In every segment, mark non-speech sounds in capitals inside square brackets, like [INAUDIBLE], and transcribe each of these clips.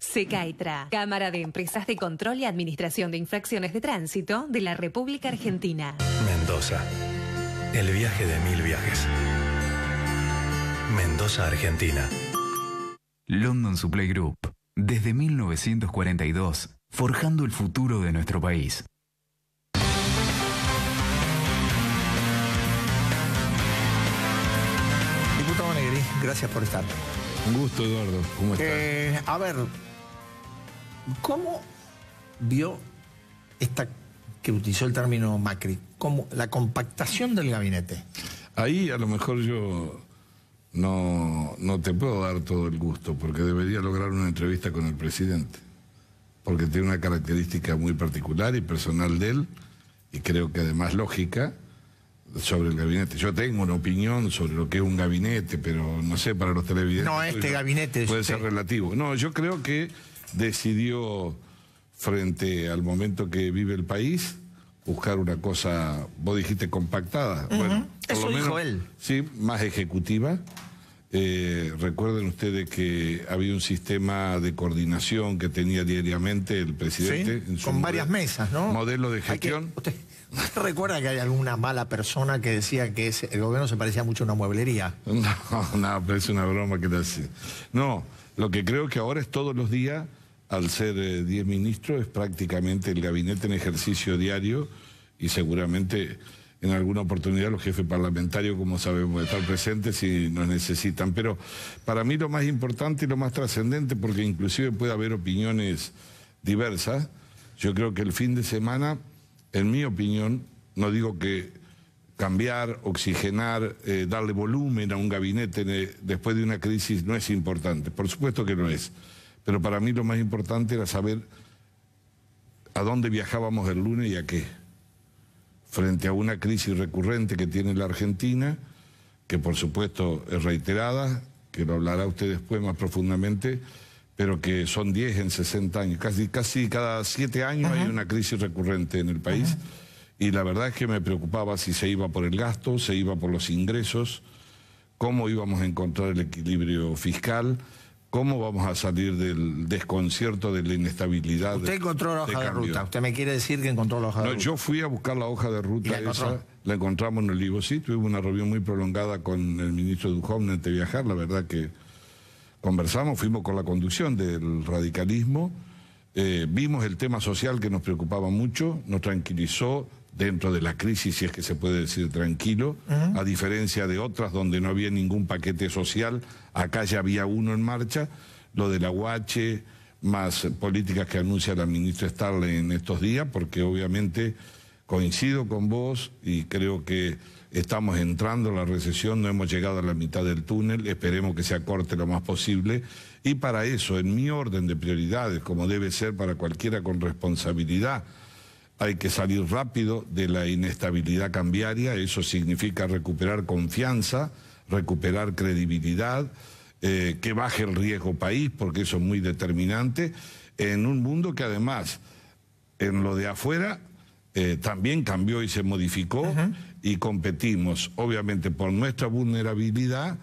CECAITRA, Cámara de Empresas de Control y Administración de Infracciones de Tránsito de la República Argentina. Mendoza, el viaje de mil viajes. Mendoza, Argentina. London Supply Group, desde 1942, forjando el futuro de nuestro país. Diputado Negri, gracias por estar. Un gusto, Eduardo. ¿Cómo estás? Eh, a ver, ¿cómo vio esta que utilizó el término Macri, la compactación del gabinete. Ahí a lo mejor yo no, no te puedo dar todo el gusto, porque debería lograr una entrevista con el presidente, porque tiene una característica muy particular y personal de él, y creo que además lógica, sobre el gabinete. Yo tengo una opinión sobre lo que es un gabinete, pero no sé, para los televidentes. No, este gabinete. Puede ser relativo. No, yo creo que decidió, frente al momento que vive el país, buscar una cosa, vos dijiste compactada. Bueno, Eso lo dijo él. Sí, más ejecutiva. Eh, recuerden ustedes que había un sistema de coordinación que tenía diariamente el presidente. con varias mesas, ¿no? Modelo de gestión. [LAUGHS] ¿Recuerda que hay alguna mala persona que decía que el gobierno se parecía mucho a una mueblería? [LAUGHS] No, no, pero es una broma que te hace. No, lo que creo que ahora es todos los días, al ser 10 eh, ministros, es prácticamente el gabinete en ejercicio diario y seguramente en alguna oportunidad los jefes parlamentarios, como sabemos, estar presentes si nos necesitan. Pero para mí lo más importante y lo más trascendente, porque inclusive puede haber opiniones diversas, yo creo que el fin de semana en mi opinión, no digo que cambiar, oxigenar, eh, darle volumen a un gabinete después de una crisis no es importante. Por supuesto que no es. Pero para mí lo más importante era saber a dónde viajábamos el lunes y a qué. Frente a una crisis recurrente que tiene la Argentina, que por supuesto es reiterada, que lo hablará usted después más profundamente, pero que son 10 en 60 años. Casi, casi cada 7 años hay una crisis recurrente en el país. Y la verdad es que me preocupaba si se iba por el gasto, se iba por los ingresos, cómo íbamos a encontrar el equilibrio fiscal, cómo vamos a salir del desconcierto, de la inestabilidad. Usted encontró la hoja de, ruta, usted me quiere decir que encontró la hoja no, de ruta. Yo fui a buscar la hoja de ruta, la, esa, la encontramos en el libro. sí, tuvimos una reunión muy prolongada con el ministro Duhovne antes de viajar, la verdad que conversamos, fuimos con la conducción del radicalismo, eh, vimos el tema social que nos preocupaba mucho, nos tranquilizó dentro de la crisis, si es que se puede decir tranquilo, a diferencia de otras donde no había ningún paquete social, acá ya había uno en marcha, lo de la aguache, más políticas que anuncia la ministra Starley en estos días, porque obviamente coincido con vos y creo que estamos entrando en la recesión, no hemos llegado a la mitad del túnel, esperemos que se acorte lo más posible y para eso, en mi orden de prioridades, como debe ser para cualquiera con responsabilidad, hay que salir rápido de la inestabilidad cambiaria, eso significa recuperar confianza, recuperar credibilidad, eh, que baje el riesgo país, porque eso es muy determinante, en un mundo que además, en lo de afuera, eh, también cambió y se modificó y competimos, obviamente, por nuestra vulnerabilidad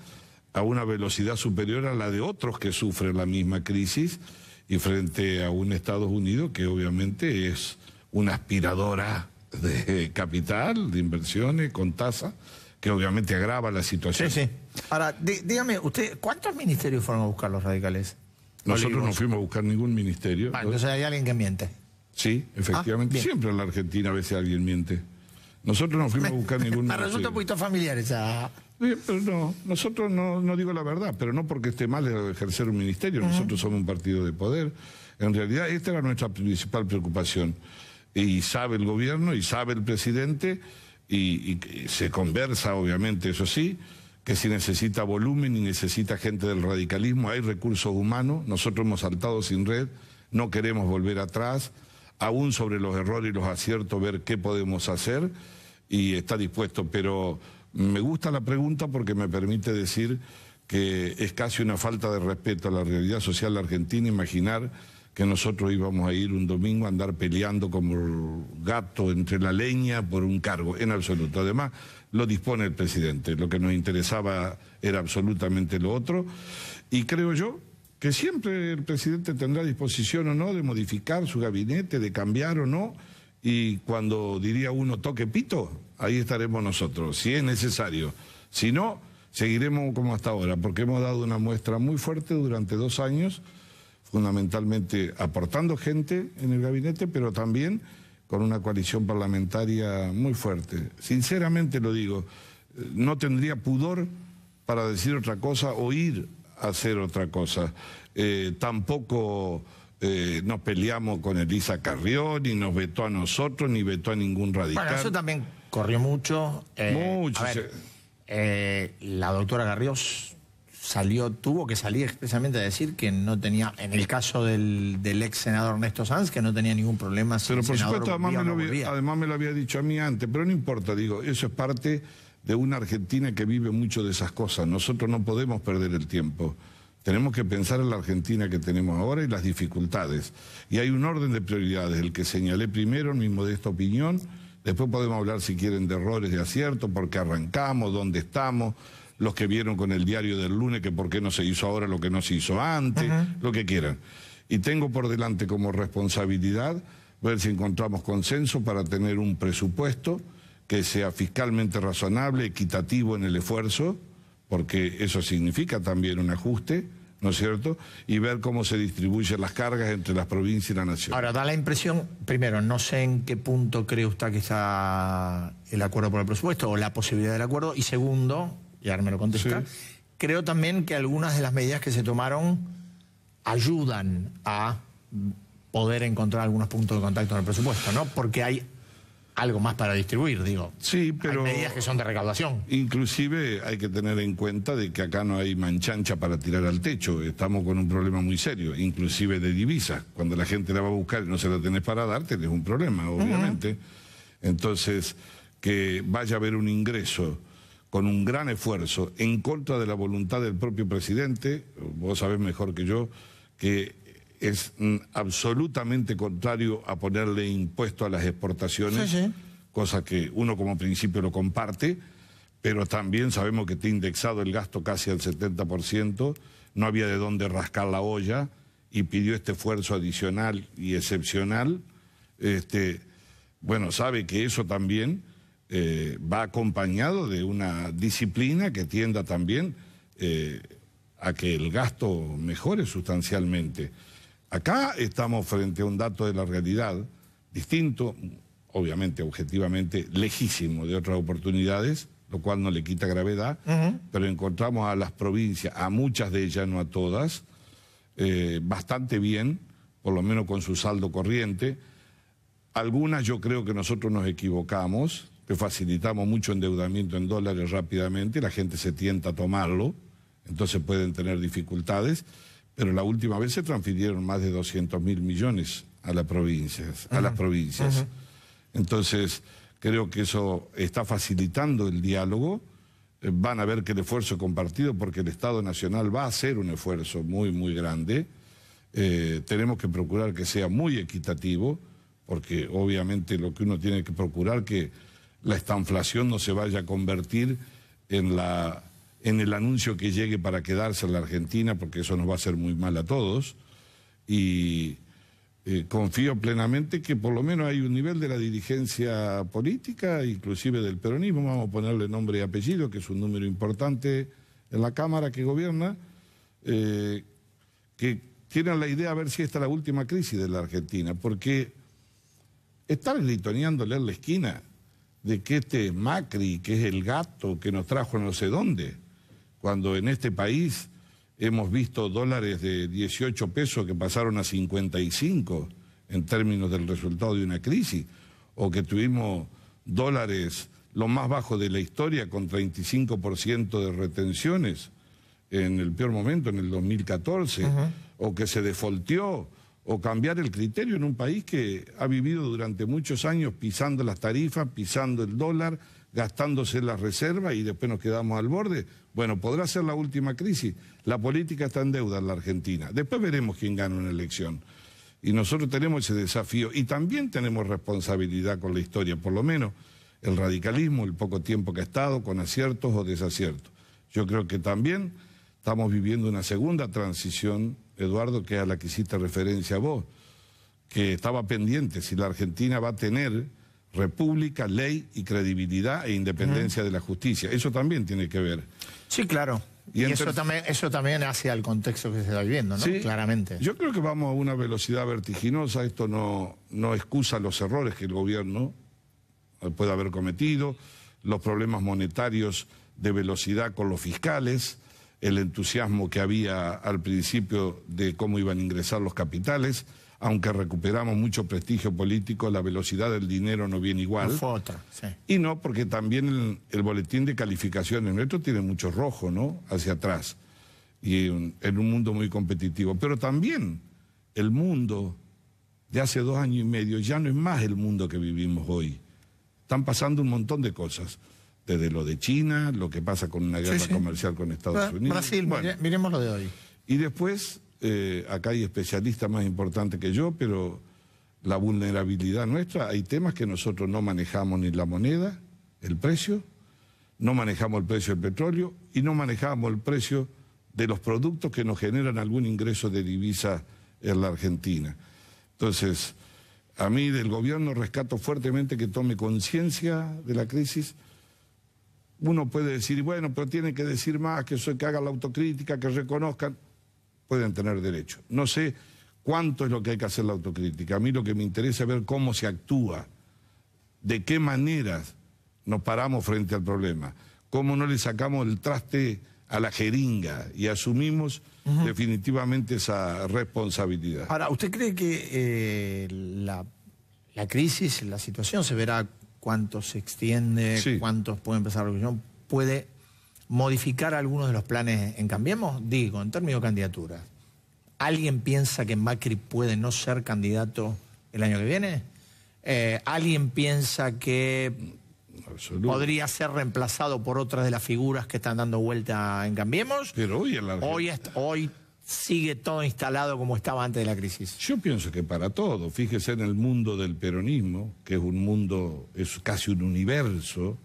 a una velocidad superior a la de otros que sufren la misma crisis y frente a un Estados Unidos que obviamente es una aspiradora de [LAUGHS] capital, de inversiones, con tasa, que obviamente agrava la situación. Sí, sí. Ahora, dígame, usted, ¿cuántos ministerios fueron a buscar los radicales? Nosotros no fuimos a buscar ningún ministerio. Ah, entonces hay alguien que miente. Sí, efectivamente. Ah, Siempre en la Argentina a veces alguien miente. Nosotros no fuimos a buscar ningún Me resulta un poquito familiar esa... No, nosotros no, digo la verdad, pero no porque esté mal ejercer un ministerio, nosotros somos un partido de poder. En realidad esta era nuestra principal preocupación. Y sabe el gobierno y sabe el presidente y se conversa, obviamente, eso sí, que si necesita volumen y necesita gente del radicalismo, hay recursos humanos, nosotros hemos saltado sin red, no queremos volver atrás aún sobre los errores y los aciertos, ver qué podemos hacer y está dispuesto. Pero me gusta la pregunta porque me permite decir que es casi una falta de respeto a la realidad social argentina imaginar que nosotros íbamos a ir un domingo a andar peleando como gato entre la leña por un cargo, en absoluto. Además, lo dispone el presidente. Lo que nos interesaba era absolutamente lo otro. Y creo yo que siempre el presidente tendrá disposición o no de modificar su gabinete, de cambiar o no, y cuando diría uno toque pito, ahí estaremos nosotros, si es necesario. Si no, seguiremos como hasta ahora, porque hemos dado una muestra muy fuerte durante dos años, fundamentalmente aportando gente en el gabinete, pero también con una coalición parlamentaria muy fuerte. Sinceramente lo digo, eh, no tendría pudor para decir otra cosa o ir hacer otra cosa. Eh, tampoco eh, nos peleamos con Elisa Carrió, ni nos vetó a nosotros, ni vetó a ningún radical. Bueno, eso también corrió mucho. Eh, mucho. la doctora Carrió salió, tuvo que salir expresamente a decir que no tenía, en el caso del, ex senador Ernesto Sanz, que no tenía ningún problema. pero por supuesto, además me, lo, además me, lo había, dicho a mí antes, pero no importa, digo, eso es parte de una Argentina que vive mucho de esas cosas. Nosotros no podemos perder el tiempo. Tenemos que pensar en la Argentina que tenemos ahora y las dificultades. Y hay un orden de prioridades, el que señalé primero en mi modesta opinión. Después podemos hablar, si quieren, de errores, de acierto, por qué arrancamos, dónde estamos, los que vieron con el diario del lunes que por qué no se hizo ahora lo que no se hizo antes, lo que quieran. Y tengo por delante como responsabilidad ver si encontramos consenso para tener un presupuesto que sea fiscalmente razonable, equitativo en el esfuerzo, porque eso significa también un ajuste, ¿no es cierto? Y ver cómo se distribuyen las cargas entre las provincias y la nación. Ahora, da la impresión, primero, no sé en qué punto cree usted que está el acuerdo por el presupuesto o la posibilidad del acuerdo, y segundo, y ahora me lo contesta, creo también que algunas de las medidas que se tomaron ayudan a poder encontrar algunos puntos de contacto en el presupuesto, ¿no? Porque hay algo más para distribuir, digo. Sí, pero... Hay medidas que son de recaudación. Inclusive hay que tener en cuenta de que acá no hay manchancha para tirar al techo. Estamos con un problema muy serio, inclusive de divisas. Cuando la gente la va a buscar y no se la tenés para dar, tenés un problema, obviamente. Entonces, que vaya a haber un ingreso con un gran esfuerzo en contra de la voluntad del propio presidente, vos sabés mejor que yo, que es mm, absolutamente contrario a ponerle impuesto a las exportaciones, cosa que uno como principio lo comparte, pero también sabemos que está indexado el gasto casi al 70%, no había de dónde rascar la olla y pidió este esfuerzo adicional y excepcional. Este, bueno, sabe que eso también eh, va acompañado de una disciplina que tienda también eh, a que el gasto mejore sustancialmente. Acá estamos frente a un dato de la realidad distinto, obviamente, objetivamente, lejísimo de otras oportunidades, lo cual no le quita gravedad, pero encontramos a las provincias, a muchas de ellas, no a todas, eh, bastante bien, por lo menos con su saldo corriente. Algunas yo creo que nosotros nos equivocamos, que facilitamos mucho endeudamiento en dólares rápidamente, la gente se tienta a tomarlo, entonces pueden tener dificultades pero la última vez se transfirieron más de 200 mil millones a las provincias, a las provincias. Entonces, creo que eso está facilitando el diálogo. Eh, van a ver que el esfuerzo compartido, porque el Estado Nacional va a hacer un esfuerzo muy, muy grande. Eh, tenemos que procurar que sea muy equitativo, porque obviamente lo que uno tiene que procurar que la estanflación no se vaya a convertir en la en el anuncio que llegue para quedarse en la Argentina, porque eso nos va a hacer muy mal a todos. Y eh, confío plenamente que por lo menos hay un nivel de la dirigencia política, inclusive del peronismo, vamos a ponerle nombre y apellido, que es un número importante en la Cámara que gobierna, eh, que tienen la idea a ver si esta es la última crisis de la Argentina, porque estar gritoneándole en la esquina de que este Macri, que es el gato que nos trajo no sé dónde, cuando en este país hemos visto dólares de 18 pesos que pasaron a 55 en términos del resultado de una crisis, o que tuvimos dólares lo más bajo de la historia con 35% de retenciones en el peor momento, en el 2014, o que se defolteó, o cambiar el criterio en un país que ha vivido durante muchos años pisando las tarifas, pisando el dólar, gastándose las reservas y después nos quedamos al borde. Bueno, podrá ser la última crisis. La política está en deuda en la Argentina. Después veremos quién gana una elección. Y nosotros tenemos ese desafío y también tenemos responsabilidad con la historia, por lo menos el radicalismo, el poco tiempo que ha estado, con aciertos o desaciertos. Yo creo que también estamos viviendo una segunda transición, Eduardo, que es a la que hiciste referencia vos, que estaba pendiente si la Argentina va a tener república, ley y credibilidad e independencia de la justicia. Eso también tiene que ver. Sí, claro. Y, eso, también, eso también hace al contexto que se está viviendo, ¿no? Claramente. Yo creo que vamos a una velocidad vertiginosa. Esto no, no excusa los errores que el gobierno puede haber cometido, los problemas monetarios de velocidad con los fiscales, el entusiasmo que había al principio de cómo iban a ingresar los capitales aunque recuperamos mucho prestigio político, la velocidad del dinero no viene igual. Y no, porque también el, boletín de calificaciones nuestro tiene mucho rojo, ¿no? Hacia atrás. Y en, un mundo muy competitivo. Pero también el mundo de hace dos años y medio ya no es más el mundo que vivimos hoy. Están pasando un montón de cosas desde lo de China, lo que pasa con una guerra comercial con Estados Unidos. Brasil, miremos lo de hoy. Y después eh, acá hay especialistas más importantes que yo, pero la vulnerabilidad nuestra, hay temas que nosotros no manejamos ni la moneda, el precio, no manejamos el precio del petróleo y no manejamos el precio de los productos que nos generan algún ingreso de divisa en la Argentina. Entonces, a mí del gobierno rescato fuertemente que tome conciencia de la crisis. Uno puede decir, bueno, pero tiene que decir más, que, soy, que haga la autocrítica, que reconozcan pueden tener derecho. No sé cuánto es lo que hay que hacer la autocrítica. A mí lo que me interesa es ver cómo se actúa, de qué maneras nos paramos frente al problema, cómo no le sacamos el traste a la jeringa y asumimos definitivamente esa responsabilidad. Ahora, ¿usted cree que eh, la, crisis, la situación se verá cuánto se extiende, cuántos pueden empezar la revolución? ¿Puede modificar algunos de los planes en Cambiemos? Digo, en términos de candidatura, ¿alguien piensa que Macri puede no ser candidato el año que viene? Eh, ¿Alguien piensa que podría ser reemplazado por otras de las figuras que están dando vuelta en Cambiemos? Pero hoy hoy sigue todo instalado como estaba antes de la crisis. Yo pienso que para todo, fíjese en el mundo del peronismo, que es un mundo, es casi un universo,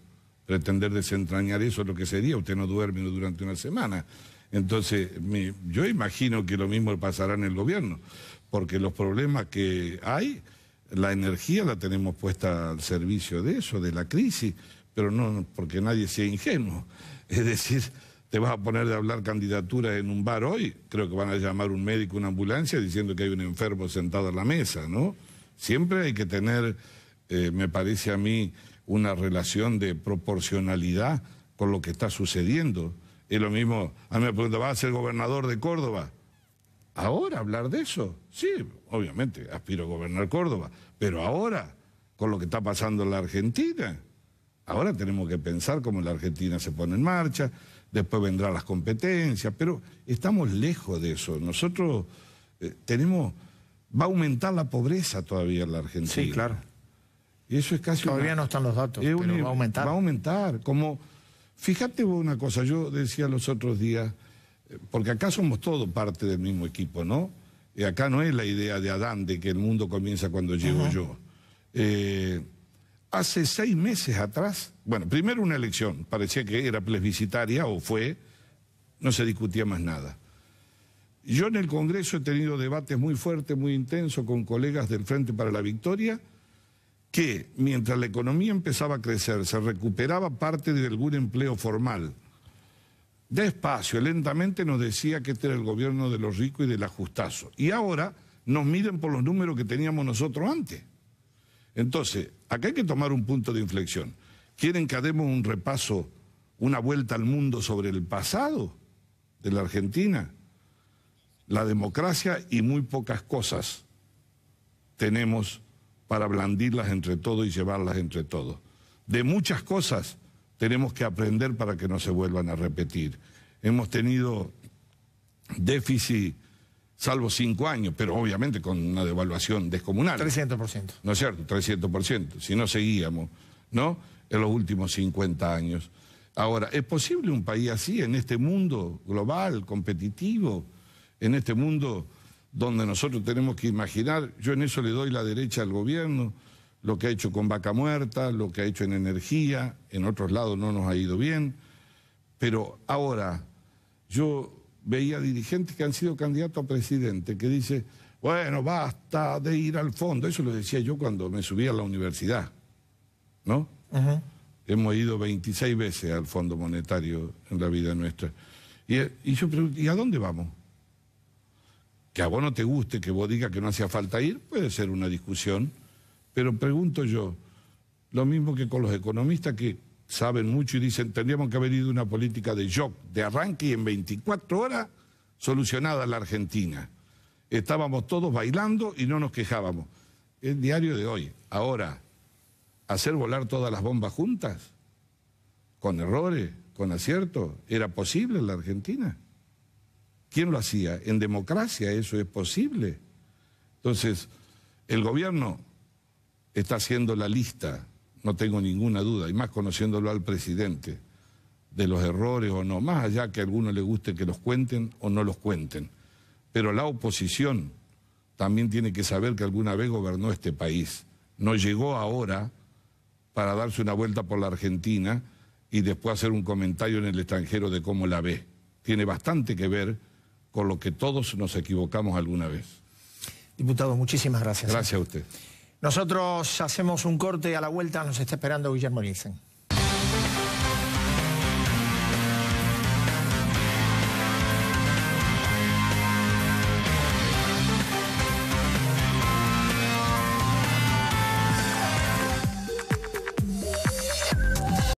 pretender desentrañar eso es lo que sería, usted no duerme durante una semana. Entonces, yo imagino que lo mismo pasará en el gobierno, porque los problemas que hay, la energía la tenemos puesta al servicio de eso, de la crisis, pero no porque nadie sea ingenuo. [LAUGHS] Es decir, te vas a poner de hablar candidatura en un bar hoy, creo que van a llamar un médico, una ambulancia, diciendo que hay un enfermo sentado a la mesa, ¿no? Siempre hay que tener, eh, me parece a mí, una relación de proporcionalidad con lo que está sucediendo. Es lo mismo, a mí me preguntan, ¿va a ser gobernador de Córdoba? Ahora hablar de eso, sí, obviamente, aspiro a gobernar Córdoba, pero ahora, con lo que está pasando en la Argentina, ahora tenemos que pensar cómo la Argentina se pone en marcha, después vendrán las competencias, pero estamos lejos de eso. Nosotros eh, tenemos, va a aumentar la pobreza todavía en la Argentina. Sí, claro. Y eso es casi. Todavía no están los datos, pero va a aumentar. Como, fíjate vos una cosa, yo decía los otros días, porque acá somos todos parte del mismo equipo, ¿no? Y acá no es la idea de Adán de que el mundo comienza cuando llego yo. Eh, hace seis meses atrás, bueno, primero una elección, parecía que era plebiscitaria o fue, no se discutía más nada. Yo en el Congreso he tenido debates muy fuertes, muy intensos con colegas del Frente para la Victoria que mientras la economía empezaba a crecer, se recuperaba parte de algún empleo formal. Despacio, lentamente nos decía que este era el gobierno de los ricos y del ajustazo. Y ahora nos miden por los números que teníamos nosotros antes. Entonces, acá hay que tomar un punto de inflexión. ¿Quieren que hagamos un repaso, una vuelta al mundo sobre el pasado de la Argentina? La democracia y muy pocas cosas tenemos para blandirlas entre todos y llevarlas entre todos. De muchas cosas tenemos que aprender para que no se vuelvan a repetir. Hemos tenido déficit, salvo cinco años, pero obviamente con una devaluación descomunal. 300%. ¿No es cierto? 300%. Si no seguíamos, ¿no? En los últimos 50 años. Ahora, ¿es posible un país así en este mundo global, competitivo, en este mundo donde nosotros tenemos que imaginar, yo en eso le doy la derecha al gobierno, lo que ha hecho con vaca muerta, lo que ha hecho en energía, en otros lados no nos ha ido bien, pero ahora yo veía dirigentes que han sido candidatos a presidente que dice, bueno, basta de ir al fondo, eso lo decía yo cuando me subí a la universidad, ¿no? Hemos ido 26 veces al Fondo Monetario en la vida nuestra. Y, y yo ¿y a dónde vamos? Que a vos no te guste, que vos digas que no hacía falta ir, puede ser una discusión. Pero pregunto yo, lo mismo que con los economistas que saben mucho y dicen, tendríamos que haber ido una política de shock, de arranque y en 24 horas solucionada la Argentina. Estábamos todos bailando y no nos quejábamos. El diario de hoy. Ahora, hacer volar todas las bombas juntas, con errores, con aciertos, ¿era posible en la Argentina? ¿Quién lo hacía? En democracia eso es posible. Entonces, el gobierno está haciendo la lista, no tengo ninguna duda, y más conociéndolo al presidente, de los errores o no, más allá que a alguno le guste que los cuenten o no los cuenten. Pero la oposición también tiene que saber que alguna vez gobernó este país. No llegó ahora para darse una vuelta por la Argentina y después hacer un comentario en el extranjero de cómo la ve. Tiene bastante que ver con lo que todos nos equivocamos alguna vez. Diputado, muchísimas gracias. Gracias a usted. Nosotros hacemos un corte a la vuelta, nos está esperando Guillermo Nielsen.